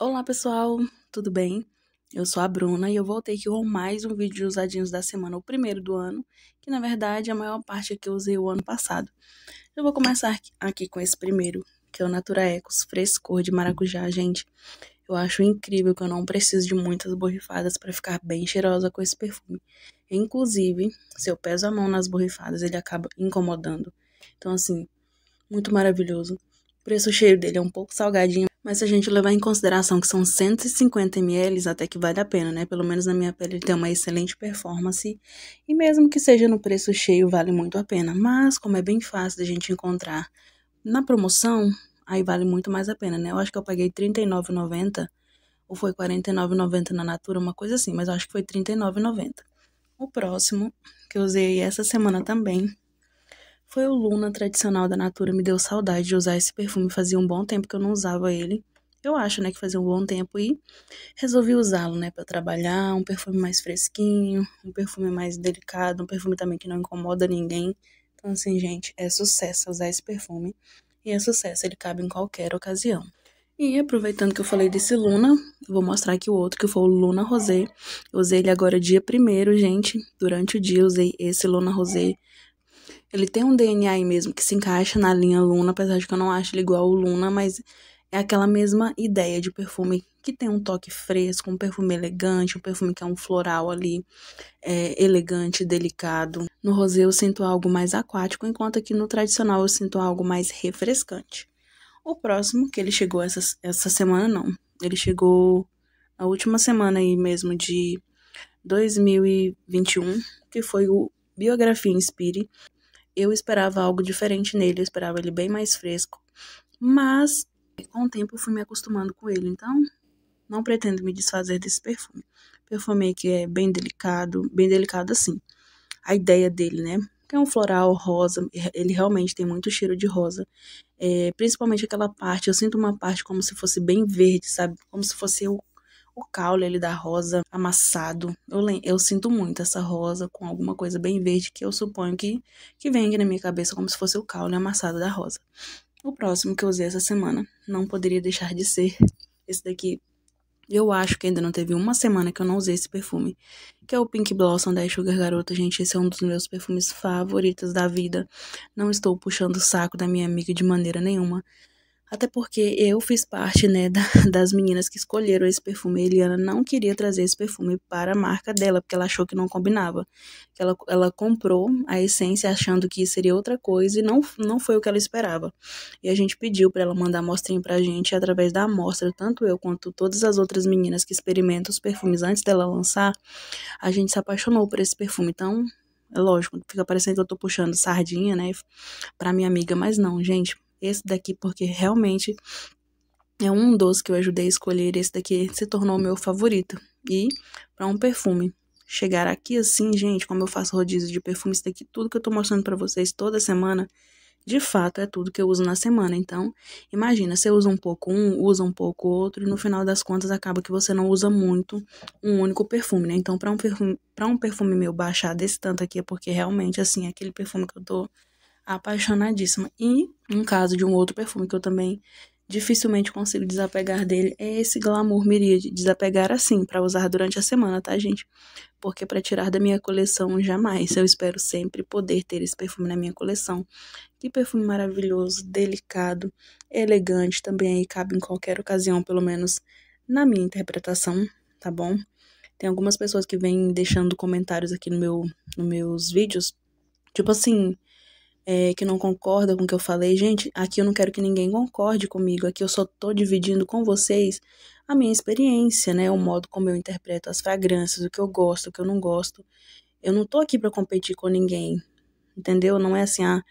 Olá pessoal, tudo bem? Eu sou a Bruna e eu voltei aqui com mais um vídeo de usadinhos da semana, o primeiro do ano, que na verdade é a maior parte que eu usei o ano passado. Eu vou começar aqui com esse primeiro, que é o Natura Ecos Frescor de Maracujá, gente. Eu acho incrível que eu não preciso de muitas borrifadas para ficar bem cheirosa com esse perfume. Inclusive, se eu peso a mão nas borrifadas, ele acaba incomodando. Então, assim, muito maravilhoso. Por isso o cheiro dele é um pouco salgadinho, mas se a gente levar em consideração que são 150 ml, até que vale a pena, né? Pelo menos na minha pele ele tem uma excelente performance. E mesmo que seja no preço cheio, vale muito a pena. Mas como é bem fácil da gente encontrar na promoção, aí vale muito mais a pena, né? Eu acho que eu paguei R$39,90 ou foi R$49,90 na Natura, uma coisa assim, mas eu acho que foi R$39,90. O próximo, que eu usei essa semana também, foi o Luna tradicional da Natura, me deu saudade de usar esse perfume, fazia um bom tempo que eu não usava ele. Eu acho, né, que fazia um bom tempo e resolvi usá-lo, né, para trabalhar, um perfume mais fresquinho, um perfume mais delicado, um perfume também que não incomoda ninguém. Então assim, gente, é sucesso usar esse perfume e é sucesso, ele cabe em qualquer ocasião. E aproveitando que eu falei desse Luna, vou mostrar aqui o outro, que foi o Luna Rosé. Eu usei ele agora dia primeiro, gente. Durante o dia usei esse Luna Rosé ele tem um DNA aí mesmo que se encaixa na linha Luna, apesar de que eu não acho ele igual o Luna, mas é aquela mesma ideia de perfume que tem um toque fresco, um perfume elegante, um perfume que é um floral ali, é, elegante, delicado. No rosé eu sinto algo mais aquático, enquanto aqui no tradicional eu sinto algo mais refrescante. O próximo, que ele chegou essa, essa semana, não. Ele chegou na última semana aí mesmo de 2021, que foi o Biografia Inspire, eu esperava algo diferente nele, eu esperava ele bem mais fresco, mas com o tempo eu fui me acostumando com ele, então não pretendo me desfazer desse perfume. Perfume que é bem delicado, bem delicado assim. A ideia dele, né? Que é um floral rosa, ele realmente tem muito cheiro de rosa. É, principalmente aquela parte, eu sinto uma parte como se fosse bem verde, sabe? Como se fosse o o caule ali da rosa amassado. Eu, eu sinto muito essa rosa com alguma coisa bem verde que eu suponho que, que vem aqui na minha cabeça como se fosse o caule amassado da rosa. O próximo que eu usei essa semana não poderia deixar de ser esse daqui. Eu acho que ainda não teve uma semana que eu não usei esse perfume, que é o Pink Blossom da Sugar Garota. Gente, esse é um dos meus perfumes favoritos da vida. Não estou puxando o saco da minha amiga de maneira nenhuma. Até porque eu fiz parte, né, da, das meninas que escolheram esse perfume. A Eliana não queria trazer esse perfume para a marca dela, porque ela achou que não combinava. Ela, ela comprou a essência achando que seria outra coisa e não, não foi o que ela esperava. E a gente pediu para ela mandar a para a gente através da amostra, tanto eu quanto todas as outras meninas que experimentam os perfumes antes dela lançar, a gente se apaixonou por esse perfume. Então, é lógico, fica parecendo que eu tô puxando sardinha, né, pra minha amiga, mas não, gente esse daqui porque realmente é um dos que eu ajudei a escolher, esse daqui se tornou o meu favorito. E para um perfume, chegar aqui assim, gente, como eu faço rodízio de perfumes, daqui tudo que eu tô mostrando para vocês toda semana, de fato é tudo que eu uso na semana. Então, imagina, você usa um pouco um, usa um pouco outro, e no final das contas acaba que você não usa muito um único perfume, né? Então, para um perfume, para um perfume meu baixar desse tanto aqui é porque realmente assim, é aquele perfume que eu tô apaixonadíssima. E um caso de um outro perfume que eu também dificilmente consigo desapegar dele é esse glamour miríade. Desapegar assim, para usar durante a semana, tá, gente? Porque para tirar da minha coleção jamais. Eu espero sempre poder ter esse perfume na minha coleção. Que perfume maravilhoso, delicado, elegante também aí cabe em qualquer ocasião, pelo menos na minha interpretação, tá bom? Tem algumas pessoas que vêm deixando comentários aqui no meu, nos meus vídeos, tipo assim, é, que não concorda com o que eu falei, gente, aqui eu não quero que ninguém concorde comigo, aqui eu só tô dividindo com vocês a minha experiência, né? O modo como eu interpreto as fragrâncias, o que eu gosto, o que eu não gosto. Eu não tô aqui para competir com ninguém, entendeu? Não é assim, ah,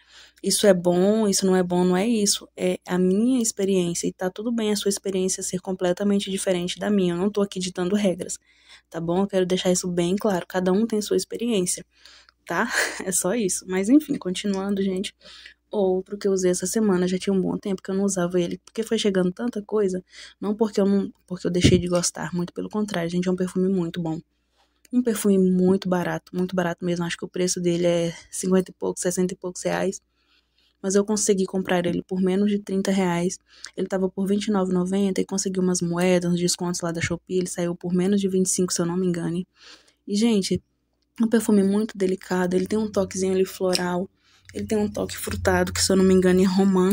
isso é bom, isso não é bom, não é isso. É a minha experiência e tá tudo bem a sua experiência ser completamente diferente da minha. Eu não tô aqui ditando regras, tá bom? Eu quero deixar isso bem claro. Cada um tem sua experiência tá? É só isso. Mas enfim, continuando, gente. Outro que eu usei essa semana, já tinha um bom tempo que eu não usava ele, porque foi chegando tanta coisa, não porque eu não, porque eu deixei de gostar, muito pelo contrário, gente, é um perfume muito bom. Um perfume muito barato, muito barato mesmo, acho que o preço dele é 50 e poucos, 60 e poucos reais mas eu consegui comprar ele por menos de 30 reais. Ele tava por R$29,90 e consegui umas moedas, uns descontos lá da Shopee, ele saiu por menos de 25, se eu não me engane. E, gente, um perfume muito delicado, ele tem um toquezinho ali floral, ele tem um toque frutado, que se eu não me engano é romã.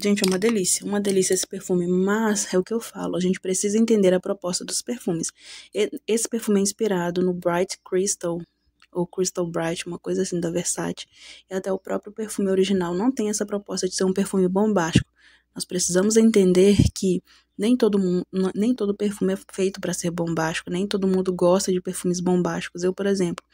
Gente, é uma delícia, uma delícia esse perfume, mas é o que eu falo, a gente precisa entender a proposta dos perfumes. Esse perfume é inspirado no Bright Crystal, ou Crystal Bright, uma coisa assim da Versace, e até o próprio perfume original não tem essa proposta de ser um perfume bombástico. Nós precisamos entender que nem todo mundo, nem todo perfume é feito para ser bombástico, nem todo mundo gosta de perfumes bombásticos. Eu, por exemplo,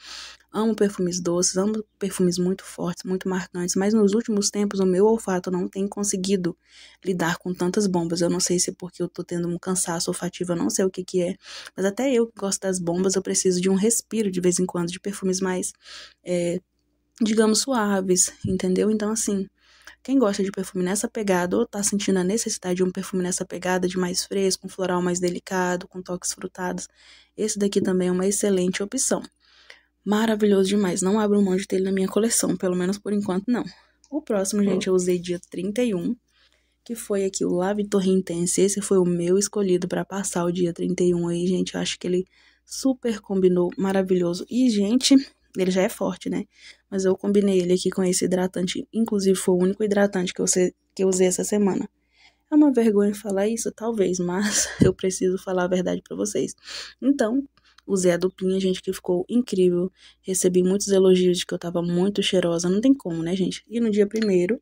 amo perfumes doces, amo perfumes muito fortes, muito marcantes, mas nos últimos tempos o meu olfato não tem conseguido lidar com tantas bombas. Eu não sei se é porque eu tô tendo um cansaço olfativo, eu não sei o que que é, mas até eu que gosto das bombas, eu preciso de um respiro de vez em quando, de perfumes mais, é, digamos, suaves, entendeu? Então, assim, quem gosta de perfume nessa pegada ou tá sentindo a necessidade de um perfume nessa pegada de mais fresco, um floral mais delicado, com toques frutados, esse daqui também é uma excelente opção. Maravilhoso demais, não abro mão de ter ele na minha coleção, pelo menos por enquanto não. O próximo, gente, eu usei dia 31, que foi aqui o Lave Torre Intense. Esse foi o meu escolhido para passar o dia 31 aí, gente. Eu acho que ele super combinou, maravilhoso. E, gente, ele já é forte, né? Mas eu combinei ele aqui com esse hidratante. Inclusive, foi o único hidratante que eu, que eu usei essa semana. É uma vergonha falar isso, talvez, mas eu preciso falar a verdade para vocês. Então, usei a duplinha, gente, que ficou incrível. Recebi muitos elogios de que eu tava muito cheirosa. Não tem como, né, gente? E no dia primeiro,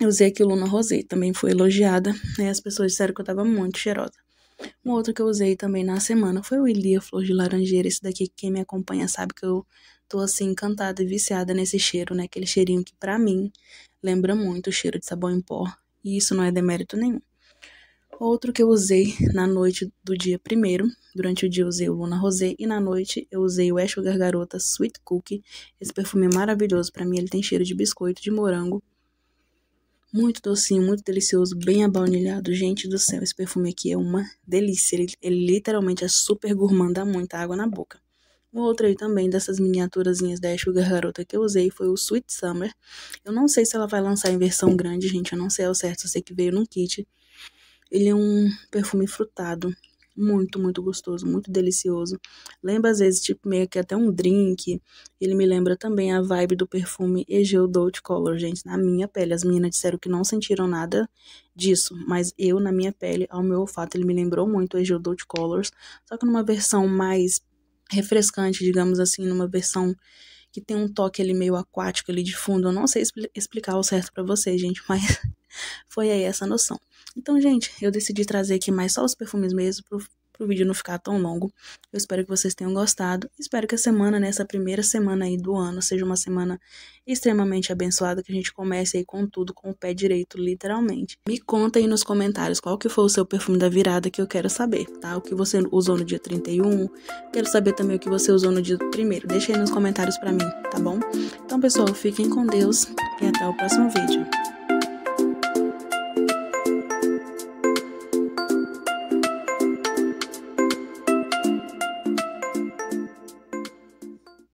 eu usei o Luna Rosé. Também foi elogiada, né? As pessoas disseram que eu tava muito cheirosa. Um outro que eu usei também na semana foi o Ilia Flor de Laranjeira. Esse daqui, quem me acompanha sabe que eu tô assim encantada e viciada nesse cheiro, né? Aquele cheirinho que para mim lembra muito o cheiro de sabão em pó. E isso não é demérito nenhum. Outro que eu usei na noite do dia primeiro, durante o dia eu usei o Luna Rosé e na noite eu usei o Ash Sugar Garota Sweet Cookie. Esse perfume é maravilhoso, para mim ele tem cheiro de biscoito de morango muito docinho, muito delicioso, bem abaunilhado. Gente do céu, esse perfume aqui é uma delícia. Ele, ele literalmente é super gourmand, dá muita água na boca. Um outro aí também dessas miniaturazinhas da Sugar Garota que eu usei foi o Sweet Summer. Eu não sei se ela vai lançar em versão grande, gente. Eu não sei ao certo. Eu sei que veio num kit. Ele é um perfume frutado, muito, muito gostoso, muito delicioso. Lembra às vezes, tipo, meio que até um drink. Ele me lembra também a vibe do perfume Egeu Dolt Color, gente, na minha pele. As meninas disseram que não sentiram nada disso, mas eu, na minha pele, ao meu olfato, ele me lembrou muito o Egeu Dolt Colors, só que numa versão mais refrescante, digamos assim, numa versão que tem um toque ali meio aquático ali de fundo. Eu não sei explicar o certo para vocês, gente, mas foi aí essa noção. Então, gente, eu decidi trazer aqui mais só os perfumes mesmo pro, pro vídeo não ficar tão longo. Eu espero que vocês tenham gostado. Espero que a semana, nessa né, primeira semana aí do ano, seja uma semana extremamente abençoada, que a gente comece aí com tudo, com o pé direito, literalmente. Me conta aí nos comentários qual que foi o seu perfume da virada que eu quero saber, tá? O que você usou no dia 31, quero saber também o que você usou no dia 1 Deixa aí nos comentários pra mim, tá bom? Então, pessoal, fiquem com Deus e até o próximo vídeo.